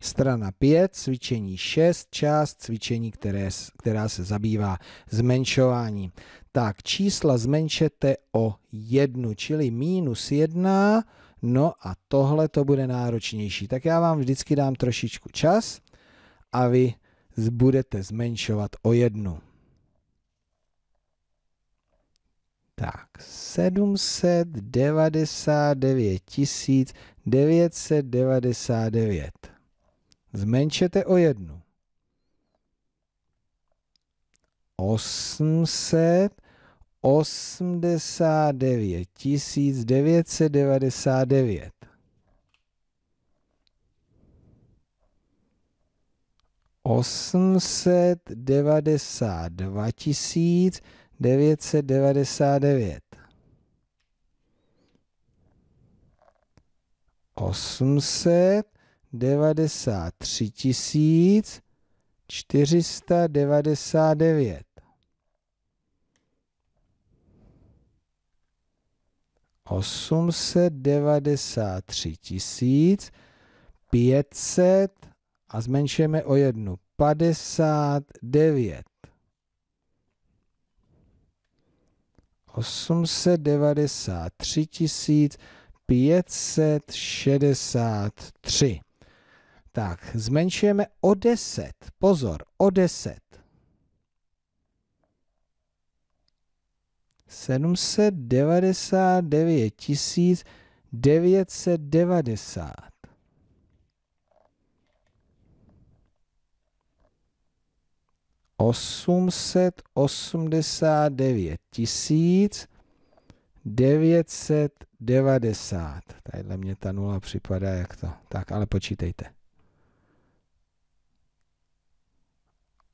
Strana 5, cvičení 6, část cvičení, které, která se zabývá zmenšováním. Tak čísla zmenšete o 1, čili minus 1, no a tohle to bude náročnější. Tak já vám vždycky dám trošičku čas a vy budete zmenšovat o 1. Tak, 799 999 zmenšete o jednu. 889 999. Osmset devadesát dva tisíc devětset devadesát devět. Osmset 93 tisíc 499. Osmset devadesát tři tisíc pětset a zmenšujeme o jednu. Padesát devět. Osmset devadesát tři tisíc pětset šedesát tři tak zmenšujeme o 10. Pozor, o 10. 799 990. Osmset osmdesát devět tisíc devětset devadesát. Tadyhle mě ta nula připadá jak to. Tak, ale počítejte.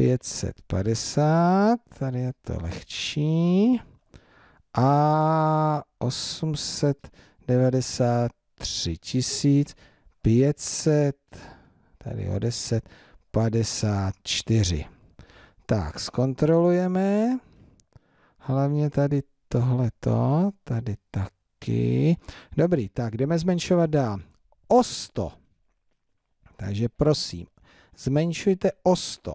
550, tady je to lehčí. A 893 500, tady o 10, 54. Tak, zkontrolujeme. Hlavně tady tohleto, tady taky. Dobrý, tak jdeme zmenšovat dál. O 100. Takže prosím, zmenšujte o 100.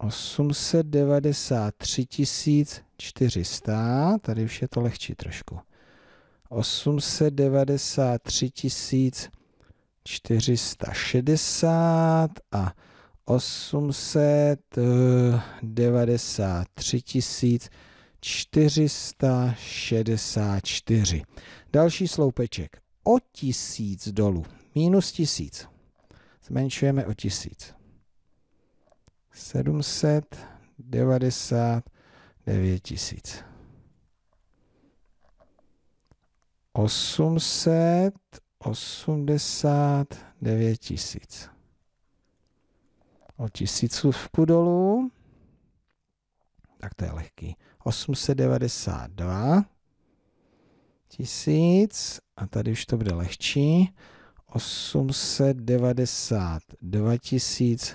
893 400, tady už je to lehčí trošku. 893 460 a 893 464. Další sloupeček o tisíc dolů, minus tisíc. Zmenšujeme o tisíc. 799 tisíc. 889 tisíc. O tisícůvku dolů, tak to je lehký. 892 tisíc a tady už to bude lehčí. 892 tisíc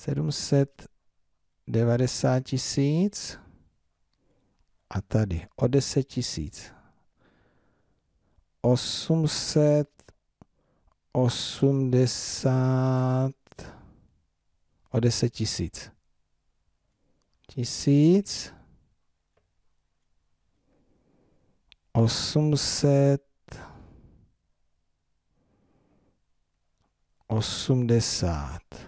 790 tisíc a tady o 10 tisíc. 880 o 10 tisíc. Tisíc 800 80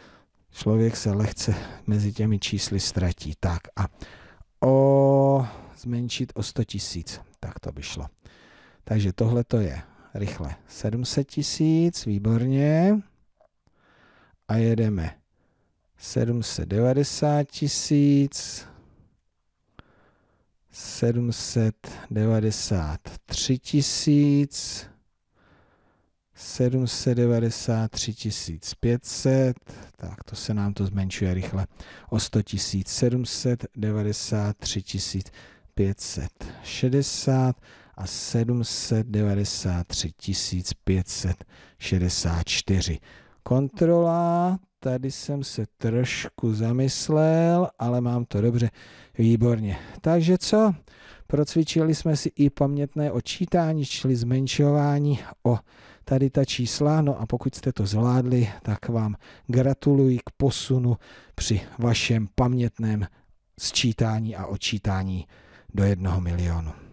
člověk se lehce mezi těmi čísly ztratí. Tak a o zmenšit o 100 tisíc, tak to by šlo. Takže tohle to je rychle 700 tisíc, výborně. A jedeme 790 tisíc, 793 tisíc, 793 500, tak to se nám to zmenšuje rychle o 100 793 560 a 793 564. Kontrola, tady jsem se trošku zamyslel, ale mám to dobře, výborně. Takže co? Procvičili jsme si i pamětné odčítání, čili zmenšování o tady ta čísla. No a pokud jste to zvládli, tak vám gratuluji k posunu při vašem pamětném sčítání a odčítání do jednoho milionu.